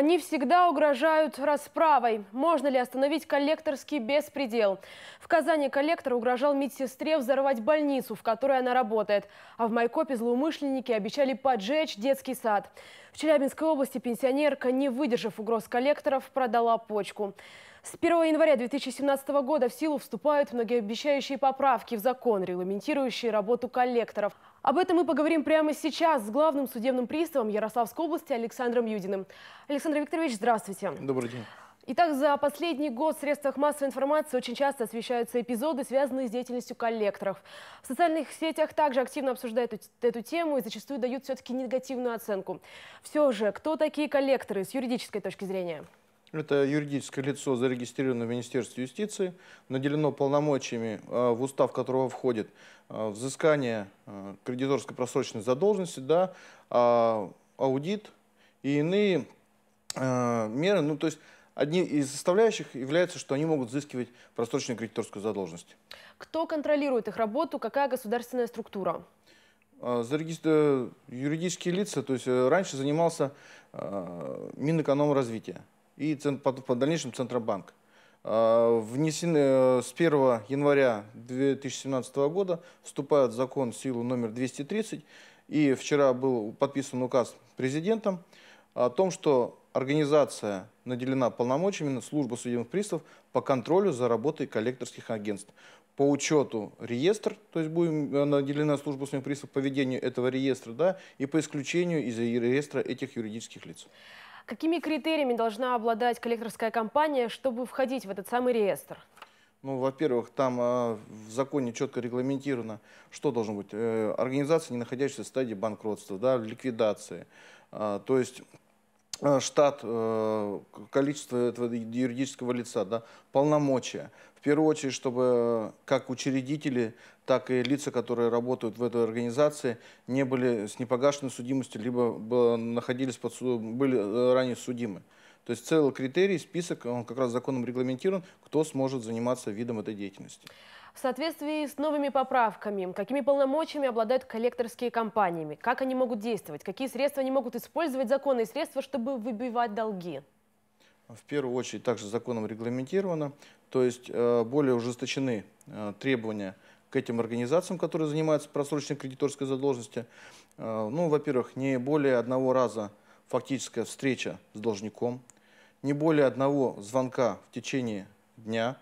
Они всегда угрожают расправой. Можно ли остановить коллекторский беспредел? В Казани коллектор угрожал медсестре взорвать больницу, в которой она работает. А в Майкопе злоумышленники обещали поджечь детский сад. В Челябинской области пенсионерка, не выдержав угроз коллекторов, продала почку. С 1 января 2017 года в силу вступают многообещающие поправки в закон, регламентирующие работу коллекторов. Об этом мы поговорим прямо сейчас с главным судебным приставом Ярославской области Александром Юдиным. Александр Викторович, здравствуйте. Добрый день. Итак, за последний год в средствах массовой информации очень часто освещаются эпизоды, связанные с деятельностью коллекторов. В социальных сетях также активно обсуждают эту, эту тему и зачастую дают все-таки негативную оценку. Все же, кто такие коллекторы с юридической точки зрения? Это юридическое лицо, зарегистрированное в Министерстве юстиции, наделено полномочиями, э, в устав которого входит э, взыскание э, кредиторской просроченной задолженности, да, а, аудит и иные меры. Ну, то есть одни из составляющих является, что они могут взыскивать просроченную кредиторскую задолженность. Кто контролирует их работу? Какая государственная структура? Юридические лица, то есть раньше занимался Минэкономразвитие и в дальнейшем Центробанк. А, внесены э, с 1 января 2017 года вступает закон в силу номер 230, и вчера был подписан указ президентом о том, что организация наделена полномочиями службы судебных приставов по контролю за работой коллекторских агентств. По учету реестр, то есть будет э, наделена служба судебных приставов по ведению этого реестра, да, и по исключению из реестра этих юридических лиц. Какими критериями должна обладать коллекторская компания, чтобы входить в этот самый реестр? Ну, во-первых, там э, в законе четко регламентировано, что должно быть. Э, организация, не находящаяся в стадии банкротства, да, ликвидации. Э, то есть э, штат, э, количество этого юридического лица, да, полномочия. В первую очередь, чтобы э, как учредители, так и лица, которые работают в этой организации, не были с непогашенной судимостью, либо находились под судом, были э, ранее судимы. То есть целый критерий, список, он как раз законом регламентирован, кто сможет заниматься видом этой деятельности. В соответствии с новыми поправками, какими полномочиями обладают коллекторские компаниями? Как они могут действовать? Какие средства они могут использовать, законные средства, чтобы выбивать долги? В первую очередь также законом регламентировано, то есть э, более ужесточены э, требования – к этим организациям, которые занимаются просроченной кредиторской задолженностью. Э, ну, во-первых, не более одного раза фактическая встреча с должником, не более одного звонка в течение дня,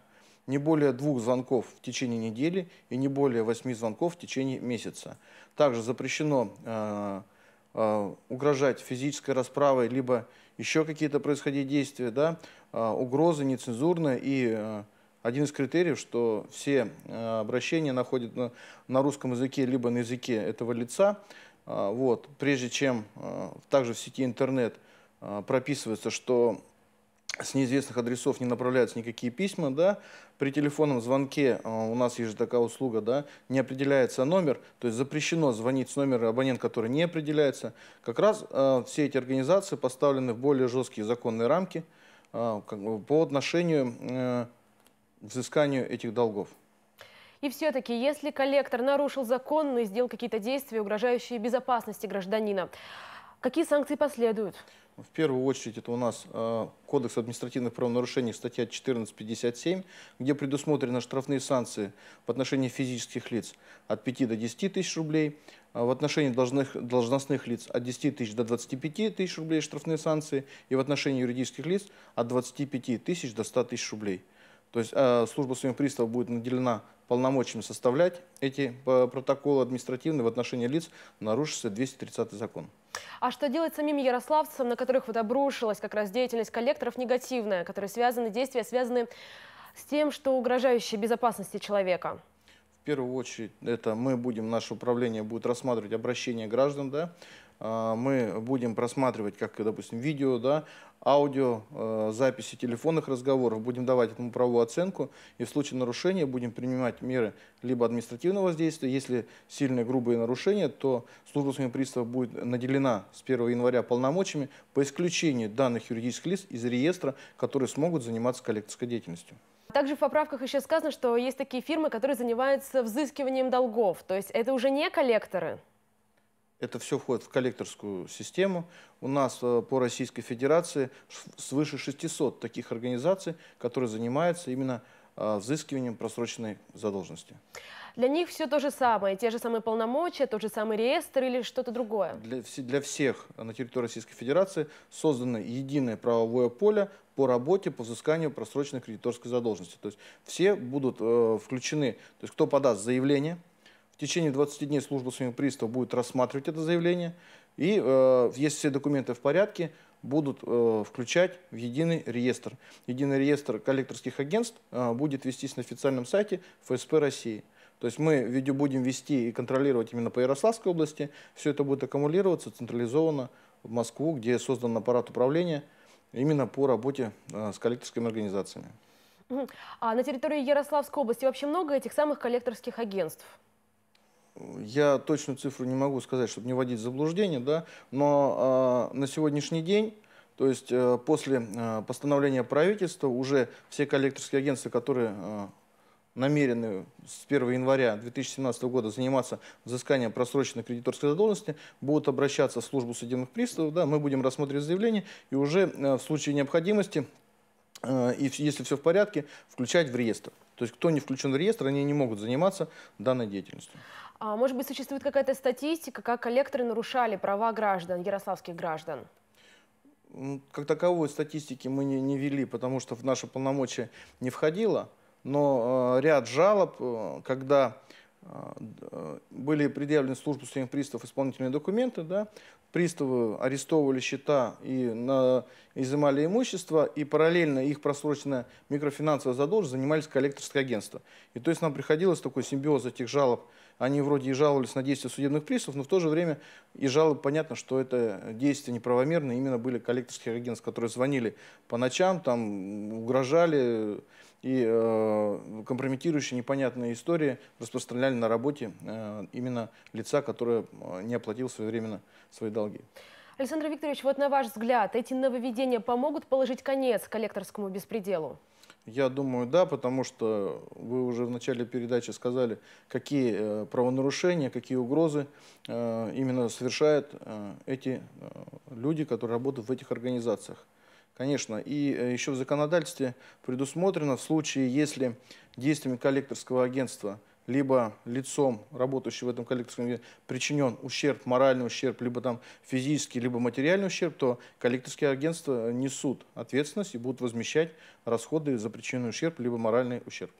не более двух звонков в течение недели и не более восьми звонков в течение месяца. Также запрещено э, э, угрожать физической расправой, либо еще какие-то происходить действия, да, э, угрозы нецензурные и э, один из критериев, что все э, обращения находят на, на русском языке, либо на языке этого лица. А, вот. Прежде чем э, также в сети интернет э, прописывается, что с неизвестных адресов не направляются никакие письма, да, при телефонном звонке у нас есть же такая услуга, да, не определяется номер, то есть запрещено звонить с номера абонент, который не определяется. Как раз все эти организации поставлены в более жесткие законные рамки по отношению э, взысканию этих долгов. И все-таки, если коллектор нарушил закон, ну и сделал какие-то действия, угрожающие безопасности гражданина, какие санкции последуют? Ну, в первую очередь это у нас э, Кодекс административных правонарушений, статья 1457, где предусмотрены штрафные санкции в отношении физических лиц от 5 до 10 тысяч рублей, а в отношении должных, должностных лиц от 10 тысяч до 25 тысяч рублей штрафные санкции и в отношении юридических лиц от 25 тысяч до 100 тысяч рублей. То есть э, служба своим приставов будет наделена полномочиями составлять эти э, протоколы административные в отношении лиц, нарушится 230 закон. А что делать самим ярославцам, на которых вот обрушилась как раз деятельность коллекторов негативная, которые связаны, действия связаны с тем, что угрожающие безопасности человека? В первую очередь, это мы будем, наше управление будет рассматривать обращения граждан, да, а, мы будем просматривать, как, допустим, видео, да, аудио, э, записи телефонных разговоров, будем давать этому праву оценку, и в случае нарушения будем принимать меры либо административного воздействия, если сильные грубые нарушения, то служба судебных приставов будет наделена с 1 января полномочиями по исключению данных юридических лиц из реестра, которые смогут заниматься коллекторской деятельностью. Также в поправках еще сказано, что есть такие фирмы, которые занимаются взыскиванием долгов, то есть это уже не коллекторы? Это все входит в коллекторскую систему. У нас э, по Российской Федерации свыше 600 таких организаций, которые занимаются именно э, взыскиванием просроченной задолженности. Для них все то же самое, те же самые полномочия, тот же самый реестр или что-то другое? Для, для всех на территории Российской Федерации создано единое правовое поле по работе по взысканию просроченной кредиторской задолженности. То есть все будут э, включены, то есть кто подаст заявление – в течение 20 дней служба судебного пристава будет рассматривать это заявление. И э, если все документы в порядке, будут э, включать в единый реестр. Единый реестр коллекторских агентств э, будет вестись на официальном сайте ФСП России. То есть мы видео будем вести и контролировать именно по Ярославской области. Все это будет аккумулироваться централизованно в Москву, где создан аппарат управления именно по работе э, с коллекторскими организациями. А на территории Ярославской области вообще много этих самых коллекторских агентств? я точную цифру не могу сказать, чтобы не вводить в заблуждение, да, но а, на сегодняшний день то есть э, после э, постановления правительства уже все коллекторские агентства, которые э, намерены с 1 января 2017 года заниматься взысканием просроченной кредиторской задолженности, будут обращаться в службу судебных приставов, да, мы будем рассматривать заявление и уже в случае необходимости, и если все в порядке, включать в реестр. То есть кто не включен в реестр, они не могут заниматься данной деятельностью. А может быть, существует какая-то статистика, как коллекторы нарушали права граждан, ярославских граждан? Как таковой статистики мы не, не вели, потому что в наше полномочия не входило. Но э, ряд жалоб, э, когда а, а, были предъявлены службу судебных приставов исполнительные документы, да, приставы арестовывали счета и на, изымали имущество, и параллельно их просроченная микрофинансовая задолженность занимались коллекторское агентство. И то есть нам приходилось такой симбиоз этих жалоб, они вроде и жаловались на действия судебных приставов, но в то же время и жалобы, понятно, что это действия неправомерные, именно были коллекторские агентства, которые звонили по ночам, там угрожали, и э, компрометирующие непонятные истории распространяли на работе э, именно лица, которые э, не оплатил своевременно свои долги. Александр Викторович, вот на ваш взгляд, эти нововведения помогут положить конец коллекторскому беспределу? Я думаю, да, потому что вы уже в начале передачи сказали, какие э, правонарушения, какие угрозы э, именно совершают эти люди, которые работают в этих организациях. Конечно, и э, еще в законодательстве предусмотрено, в случае, если действиями коллекторского агентства либо лицом, работающим в этом коллекторском агентстве, причинен ущерб, моральный ущерб, либо там физический, либо материальный ущерб, то коллекторские агентства несут ответственность и будут возмещать расходы за причиненный ущерб, либо моральный ущерб.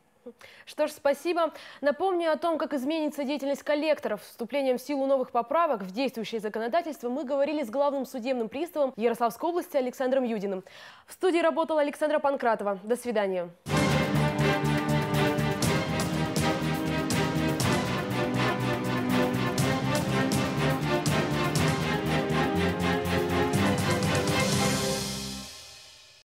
Что ж, спасибо. Напомню о том, как изменится деятельность коллекторов. С вступлением в силу новых поправок в действующее законодательство мы говорили с главным судебным приставом Ярославской области Александром Юдиным. В студии работала Александра Панкратова. До свидания.